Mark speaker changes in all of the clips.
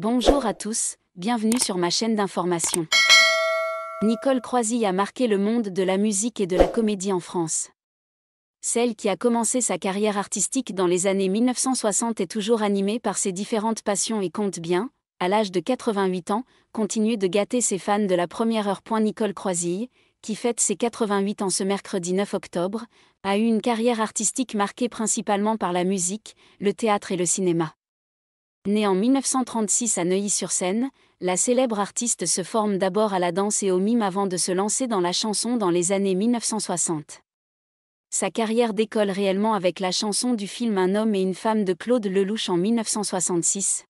Speaker 1: Bonjour à tous, bienvenue sur ma chaîne d'information. Nicole Croisille a marqué le monde de la musique et de la comédie en France. Celle qui a commencé sa carrière artistique dans les années 1960 est toujours animée par ses différentes passions et compte bien, à l'âge de 88 ans, continue de gâter ses fans de la première heure. Nicole Croisille, qui fête ses 88 ans ce mercredi 9 octobre, a eu une carrière artistique marquée principalement par la musique, le théâtre et le cinéma. Née en 1936 à Neuilly-sur-Seine, la célèbre artiste se forme d'abord à la danse et au mime avant de se lancer dans la chanson dans les années 1960. Sa carrière décolle réellement avec la chanson du film Un homme et une femme de Claude Lelouch en 1966.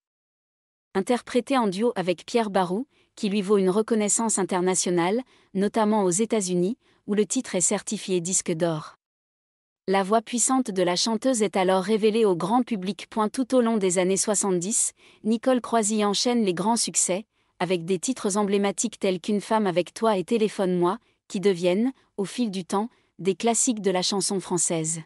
Speaker 1: Interprétée en duo avec Pierre Barou, qui lui vaut une reconnaissance internationale, notamment aux États-Unis, où le titre est certifié disque d'or la voix puissante de la chanteuse est alors révélée au grand public. Tout au long des années 70, Nicole Croisy enchaîne les grands succès, avec des titres emblématiques tels qu'Une femme avec toi et Téléphone-moi, qui deviennent, au fil du temps, des classiques de la chanson française.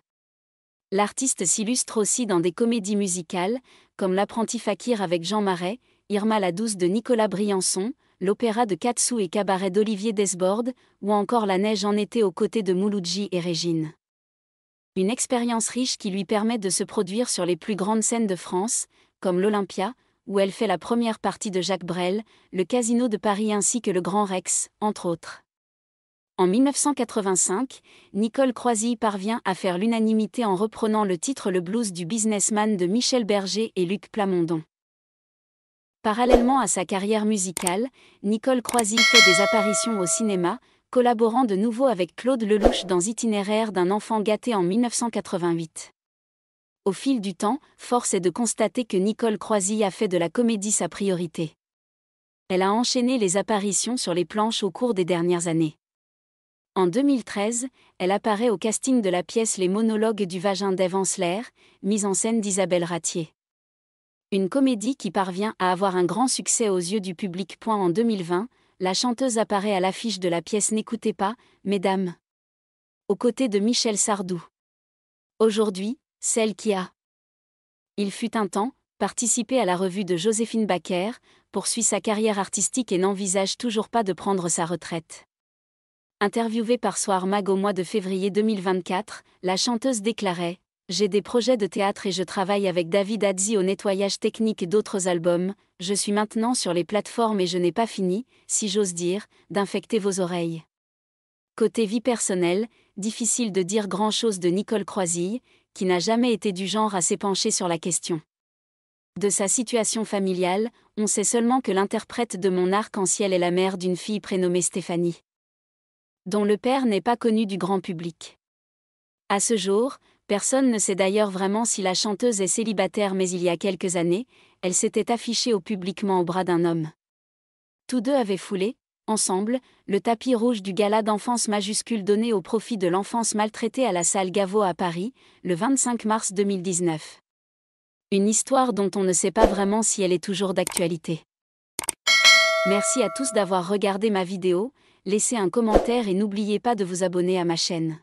Speaker 1: L'artiste s'illustre aussi dans des comédies musicales, comme L'apprenti fakir avec Jean Marais, Irma la douce de Nicolas Briançon, l'opéra de Katsu et cabaret d'Olivier Desbordes, ou encore La neige en été aux côtés de Mouloudji et Régine. Une expérience riche qui lui permet de se produire sur les plus grandes scènes de France, comme l'Olympia, où elle fait la première partie de Jacques Brel, le Casino de Paris ainsi que le Grand Rex, entre autres. En 1985, Nicole Croisille parvient à faire l'unanimité en reprenant le titre Le blues du businessman de Michel Berger et Luc Plamondon. Parallèlement à sa carrière musicale, Nicole Croisille fait des apparitions au cinéma, collaborant de nouveau avec Claude Lelouch dans Itinéraire d'un enfant gâté en 1988. Au fil du temps, force est de constater que Nicole Croisy a fait de la comédie sa priorité. Elle a enchaîné les apparitions sur les planches au cours des dernières années. En 2013, elle apparaît au casting de la pièce Les monologues du vagin d'Eve Ansler, mise en scène d'Isabelle Ratier une comédie qui parvient à avoir un grand succès aux yeux du public. en 2020, la chanteuse apparaît à l'affiche de la pièce N'écoutez pas, mesdames. Aux côtés de Michel Sardou. Aujourd'hui, celle qui a. Il fut un temps, participé à la revue de Joséphine Baker, poursuit sa carrière artistique et n'envisage toujours pas de prendre sa retraite. Interviewée par Soir Mag au mois de février 2024, la chanteuse déclarait j'ai des projets de théâtre et je travaille avec David Adzi au nettoyage technique et d'autres albums. Je suis maintenant sur les plateformes et je n'ai pas fini, si j'ose dire, d'infecter vos oreilles. Côté vie personnelle, difficile de dire grand-chose de Nicole Croisille, qui n'a jamais été du genre à s'épancher sur la question. De sa situation familiale, on sait seulement que l'interprète de Mon arc-en-ciel est la mère d'une fille prénommée Stéphanie, dont le père n'est pas connu du grand public. À ce jour, Personne ne sait d'ailleurs vraiment si la chanteuse est célibataire mais il y a quelques années, elle s'était affichée au publiquement au bras d'un homme. Tous deux avaient foulé, ensemble, le tapis rouge du gala d'enfance majuscule donné au profit de l'enfance maltraitée à la salle Gaveau à Paris, le 25 mars 2019. Une histoire dont on ne sait pas vraiment si elle est toujours d'actualité. Merci à tous d'avoir regardé ma vidéo, laissez un commentaire et n'oubliez pas de vous abonner à ma chaîne.